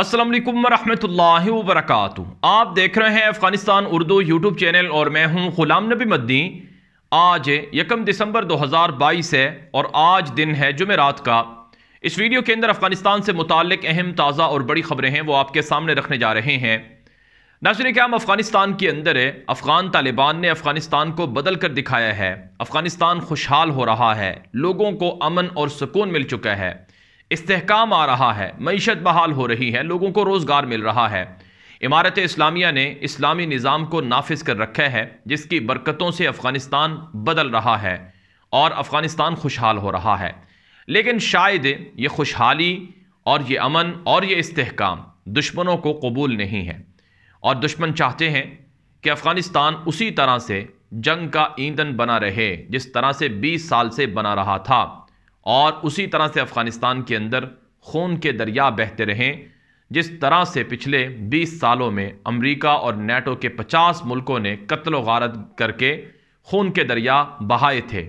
असलम वरहमल वरक आप देख रहे हैं अफ़गानिस्तान उर्दू यूट्यूब चैनल और मैं हूं ग़ुलाम नबी मद्दी आज यकम दिसंबर 2022 है और आज दिन है जुमेरात का इस वीडियो के अंदर अफ़गानिस्तान से मुतक अहम ताज़ा और बड़ी ख़बरें हैं वो आपके सामने रखने जा रहे हैं नाजर क्या अफ़गानिस्तान के अंदर है अफ़गान तालिबान ने अफ़गानिस्तान को बदल कर दिखाया है अफ़गानिस्तान खुशहाल हो रहा है लोगों को अमन और सुकून मिल चुका है इस्तेकाम आ रहा है मीशत बहाल हो रही है लोगों को रोज़गार मिल रहा है इमारत इस्लामिया ने इस्लामी निज़ाम को नाफिज कर रखा है जिसकी बरकतों से अफ़गानिस्तान बदल रहा है और अफ़गानिस्तान खुशहाल हो रहा है लेकिन शायद ये खुशहाली और ये अमन और ये इस्तेकाम दुश्मनों को कबूल नहीं है और दुश्मन चाहते हैं कि अफ़गानिस्तान उसी तरह से जंग का ईंधन बना रहे जिस तरह से 20 साल से बना रहा था और उसी तरह से अफ़गानिस्तान के अंदर खून के दरिया बहते रहें जिस तरह से पिछले 20 सालों में अमेरिका और नेटो के 50 मुल्कों ने कत्ल गारत करके खून के दरिया बहाए थे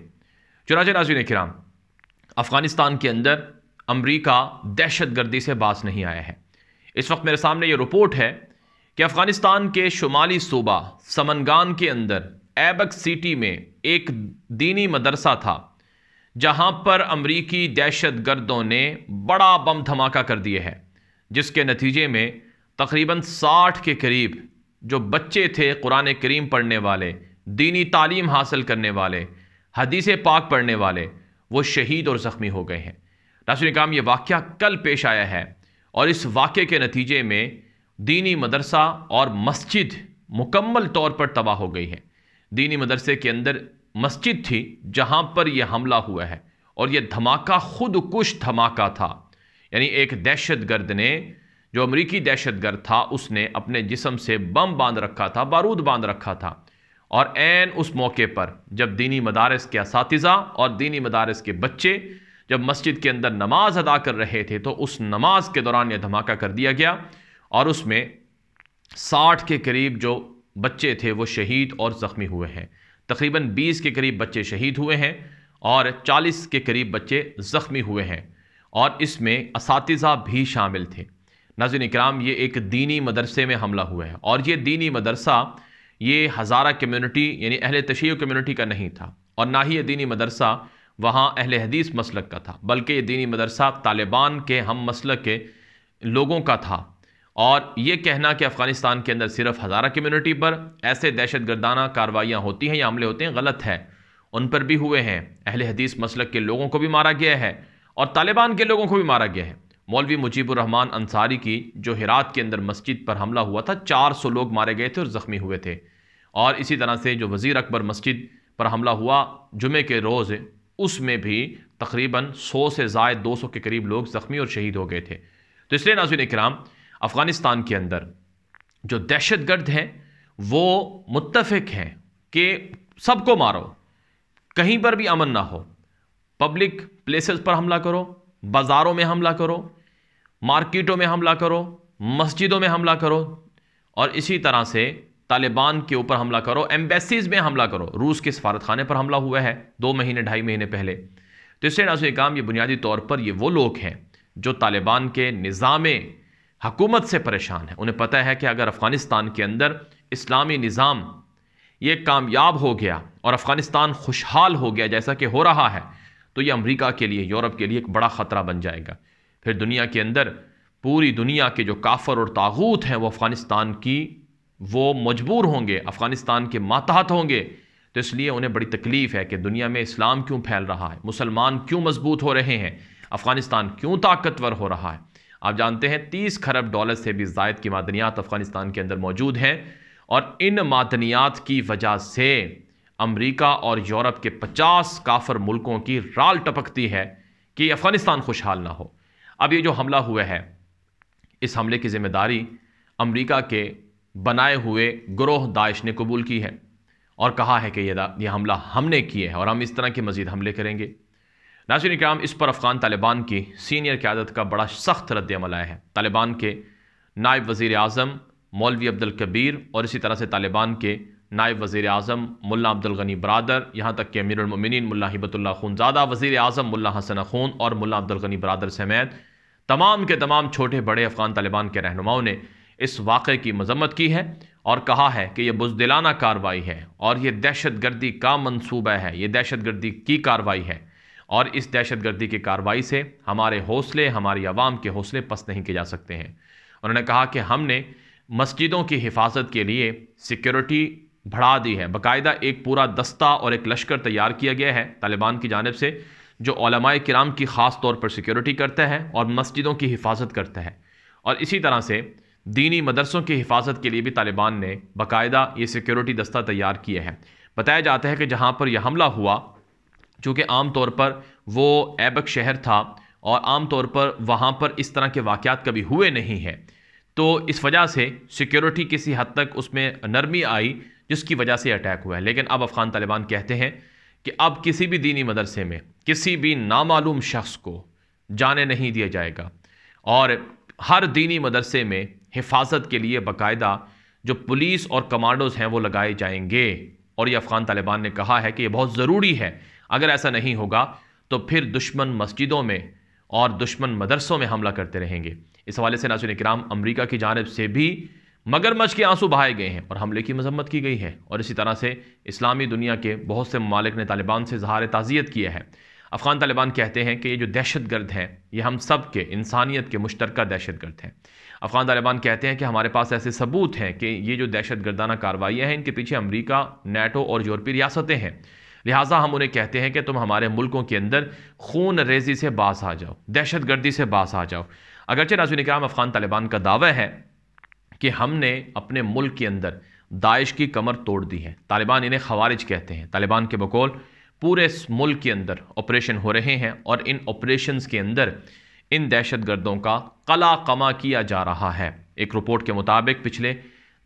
चुनाच ने कराम अफ़गानिस्तान के अंदर अमेरिका दहशत गर्दी से बास नहीं आया है इस वक्त मेरे सामने ये रिपोर्ट है कि अफ़गानिस्तान के शुमाली सूबा समनगान के अंदर एबक सिटी में एक दीनी मदरसा था जहां पर अमरीकी दहशत गर्दों ने बड़ा बम धमाका कर दिए है जिसके नतीजे में तकरीबन साठ के करीब जो बच्चे थे कुरान करीम पढ़ने वाले दीनी तालीम हासिल करने वाले हदीस पाक पढ़ने वाले वो शहीद और ज़ख्मी हो गए हैं राशि काम ये वाक़ कल पेश आया है और इस वाक़े के नतीजे में दीनी मदरसा और मस्जिद मुकम्मल तौर पर तबाह हो गई है दीनी मदरसे के अंदर मस्जिद थी जहां पर यह हमला हुआ है और यह धमाका खुद कुछ धमाका था यानी एक दहशत गर्द ने जो अमरीकी दहशत गर्द था उसने अपने जिसम से बम बांध रखा था बारूद बांध रखा था और एन उस मौके पर जब दीनी मदारस के इस और दीनी मदारस के बच्चे जब मस्जिद के अंदर नमाज अदा कर रहे थे तो उस नमाज के दौरान यह धमाका कर दिया गया और उसमें साठ के करीब जो बच्चे थे वो शहीद और ज़ख्मी हुए हैं तकरीबन 20 के करीब बच्चे शहीद हुए हैं और 40 के करीब बच्चे ज़ख्मी हुए हैं और इसमें इस भी शामिल थे नजर इक्राम ये एक दीनी मदरसे में हमला हुआ है और ये दीनी मदरसा ये हज़ारा कम्यूनिटी यानी अहल तशी कम्यूनिटी का नहीं था और ना ही ये दीनी मदरसा वहाँ अहल हदीस मसलक का था बल्कि ये दीनी मदरसा तालिबान के हम मसल के लोगों का था और ये कहना कि अफ़गानिस्तान के अंदर सिर्फ हज़ारा कम्यूनिटी पर ऐसे दहशत गर्दाना कार्रवाइयाँ होती हैं या हमले होते हैं गलत है उन पर भी हुए हैं अहल हदीस मसलक के लोगों को भी मारा गया है और तालिबान के लोगों को भी मारा गया है मौलवी मुजीबुररहमान अंसारी की जो हिरात के अंदर मस्जिद पर हमला हुआ था सौ लोग मारे गए थे और ज़ख्मी हुए थे और इसी तरह से जो वज़ी अकबर मस्जिद पर हमला हुआ जुमे के रोज़ उसमें भी तकरीबन 100 से जायद 200 के करीब लोग ज़ख्मी और शहीद हो गए थे तो इसलिए नाजुन कराम अफ़गानिस्तान के अंदर जो दहशत गर्द हैं वो मुत्तफिक हैं कि सबको मारो कहीं पर भी अमन ना हो पब्लिक प्लेसेस पर हमला करो बाज़ारों में हमला करो मार्केटों में हमला करो मस्जिदों में हमला करो और इसी तरह से तालिबान के ऊपर हमला करो एम्बेसीज में हमला करो रूस के सफारतखाने पर हमला हुआ है दो महीने ढाई महीने पहले तो इसलिए नाजुकाम तो ये बुनियादी तौर पर ये वो लोग हैं जो तालिबान के निज़ाम हकूमत से परेशान है उन्हें पता है कि अगर अफ़गानिस्तान के अंदर इस्लामी निज़ाम ये कामयाब हो गया और अफ़गानिस्तान खुशहाल हो गया जैसा कि हो रहा है तो ये अमेरिका के लिए यूरोप के लिए एक बड़ा ख़तरा बन जाएगा फिर दुनिया के अंदर पूरी दुनिया के जो काफर और तागूत हैं वो अफ़गानिस्तान की वो मजबूर होंगे अफ़गानिस्तान के मातहत होंगे तो इसलिए उन्हें बड़ी तकलीफ़ है कि दुनिया में इस्लाम क्यों फैल रहा है मुसलमान क्यों मजबूत हो रहे हैं अफ़गानिस्तान क्यों ताकतवर हो रहा है आप जानते हैं तीस खरब डॉलर से भी जायद की मादनियात अफ़गानिस्तान के अंदर मौजूद हैं और इन मादनियात की वजह से अमरीका और यूरोप के पचास काफर मुल्कों की राल टपकती है कि अफ़गानिस्तान खुशहाल ना हो अब ये जो हमला हुआ है इस हमले की जिम्मेदारी अमरीका के बनाए हुए ग्रोह दाइश ने कबूल की है और कहा है कि यह हमला हमने किए हैं और हम इस तरह के मज़ीद हमले करेंगे नाजिन कराम इस पर अफ़गान तालिबान की सीनियर क्यादत का बड़ा सख्त रद्दमल आया है तालिबान के नायब वज़ी अजम मौलवी अब्दुल कबीर और इसी तरह से तालिबान के नायब वज़ी अजम मुला अब्दुल गनी बरदर यहाँ तक कि अमीरमिन मुला हिबतुल्ला खूनजादा वज़ी अजम मुला हसन खून और मुला अब्दुल गनी बरदर समेत तमाम के तमाम छोटे बड़े अफ़गान तालिबान के रहनुमाओं ने इस वाक़े की मजम्मत की है और कहा है कि यह बुजदिलाना कार्रवाई है और यह दहशत गर्दी का मनसूबा है ये दहशत गर्दी की कार्रवाई है और इस दहशतगर्दी की कार्रवाई से हमारे हौसले हमारी आवाम के हौसले पस नहीं किए जा सकते हैं उन्होंने कहा कि हमने मस्जिदों की हिफाजत के लिए सिक्योरिटी बढ़ा दी है बाकायदा एक पूरा दस्ता और एक लश्कर तैयार किया गया है तालिबान की जानब से जो ओलमाए कराम की ख़ास तौर पर सिक्योरिटी करता है और मस्जिदों की हिफाजत करता है और इसी तरह से दीनी मदरसों की हिफाजत के लिए भी तालिबान ने बाकायदा ये सिक्योरिटी दस्ता तैयार किया है बताया जाता है कि जहाँ पर यह हमला हुआ चूँकि आम तौर पर वो ऐबक शहर था और आम तौर पर वहाँ पर इस तरह के वाक़ात कभी हुए नहीं हैं तो इस वजह से सिक्योरिटी किसी हद तक उसमें नरमी आई जिसकी वजह से अटैक हुआ है लेकिन अब अफ़गान तालिबान कहते हैं कि अब किसी भी दीनी मदरसे में किसी भी नामालूम शख्स को जाने नहीं दिया जाएगा और हर दीनी मदरसे में हिफाजत के लिए बाकायदा जो पुलिस और कमांडोज़ हैं वो लगाए जाएंगे और ये अफ़गान तालिबान ने कहा है कि ये बहुत ज़रूरी है अगर ऐसा नहीं होगा तो फिर दुश्मन मस्जिदों में और दुश्मन मदरसों में हमला करते रहेंगे इस हवाले से नाजुन कराम अमरीका की जानब से भी मगरमच्छ के आंसू बहाए गए हैं और हमले की मजम्मत की गई है और इसी तरह से इस्लामी दुनिया के बहुत से ममालिक ने तालिबान से जहार ताज़ियत किया है अफ़गान तालिबान कहते हैं कि ये जो दहशत गर्द हैं ये हम सब के इंसानियत के मुश्तरक दहशत गर्द हैं अफ़गान तालिबान कहते हैं कि हमारे पास ऐसे सबूत हैं कि ये जो दहशत गर्दाना कार्रवाइयाँ हैं इनके पीछे अमरीका नेटो और यूरोपीय रियासतें हैं लिहाजा हम उन्हें कहते हैं कि तुम हमारे मुल्कों के अंदर खून रेजी से बास आ जाओ दहशत गर्दी से बास आ जाओ अगरचे नाजुन कराम अफगान तालिबान का दावा है कि हमने अपने मुल्क के अंदर दाइश की कमर तोड़ दी है तालिबान इन्हें खवारिज कहते हैं तालिबान के बकौल पूरे मुल्क के अंदर ऑपरेशन हो रहे हैं और इन ऑपरेशन के अंदर इन दहशत गर्दों का कला कमा किया जा रहा है एक रिपोर्ट के मुताबिक पिछले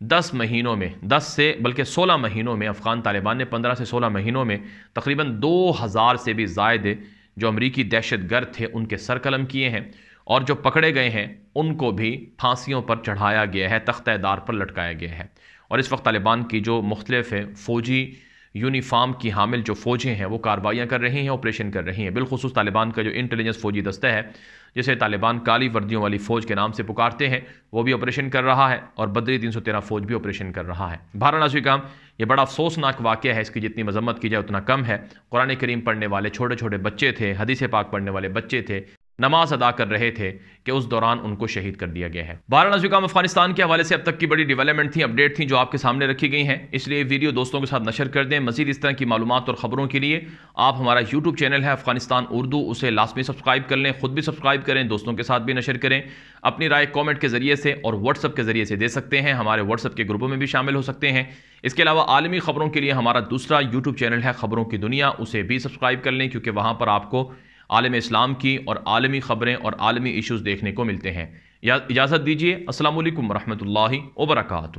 दस महीनों में दस से बल्कि सोलह महीनों में अफ़गान तालिबान ने पंद्रह से सोलह महीनों में तकरीबन दो हज़ार से भी जायद जो अमरीकी दहशत गर्द थे उनके सर कलम किए हैं और जो पकड़े गए हैं उनको भी फांसियों पर चढ़ाया गया है तख्तेदार पर लटकाया गया है और इस वक्त तालिबान की जो मुख्तलिफ फ़ौजी यूनिफाम की हामिल जो फ़ौजें हैं वो कार्रवाइयाँ कर रही हैं ऑपरेशन कर रही हैं बिलखसूस तालिबान का जो इंटेलिजेंस फ़ौजी दस्ता है जिसे तालिबान काली वर्दियों वाली फ़ौज के नाम से पुकारते हैं वो भी ऑपरेशन कर रहा है और बदरी तीन सौ तेरह फ़ौज भी ऑपरेशन कर रहा है भारत नाजवी काम ये बड़ा अफसोसनाक वाक्य है इसकी जितनी मजम्मत की जाए उतना कम है कुरान करीम पढ़ने वाले छोटे छोटे बच्चे थे हदीसी पाक पढ़ने वाले बच्चे थे नमाज अदा कर रहे थे कि उस दौरान उनको शहीद कर दिया गया है बहरान काम अफगानिस्तान के हवाले से अब तक की बड़ी डेवलपमेंट थी अपडेट थी जो आपके सामने रखी गई हैं इसलिए वीडियो दोस्तों के साथ नशर कर दें मजीद इस तरह की मालूम और खबरों के लिए आप हमारा यूट्यूब चैनल है अफगानिस्तान उर्दू उसे लाजमी सब्सक्राइब कर लें खुद भी सब्सक्राइब करें दोस्तों के साथ भी नशर करें अपनी राय कॉमेंट के जरिए से और व्हाट्सअप के जरिए से दे सकते हैं हमारे व्हाट्सअप के ग्रुपों में भी शामिल हो सकते हैं इसके अलावा आलमी खबरों के लिए हमारा दूसरा यूट्यूब चैनल है खबरों की दुनिया उसे भी सब्सक्राइब कर लें क्योंकि वहाँ पर आपको आलम इस्लाम की और आलमी ख़बरें और आलमी इश्यूज़ देखने को मिलते हैं इजाज़त दीजिए असल वरहमल वर्का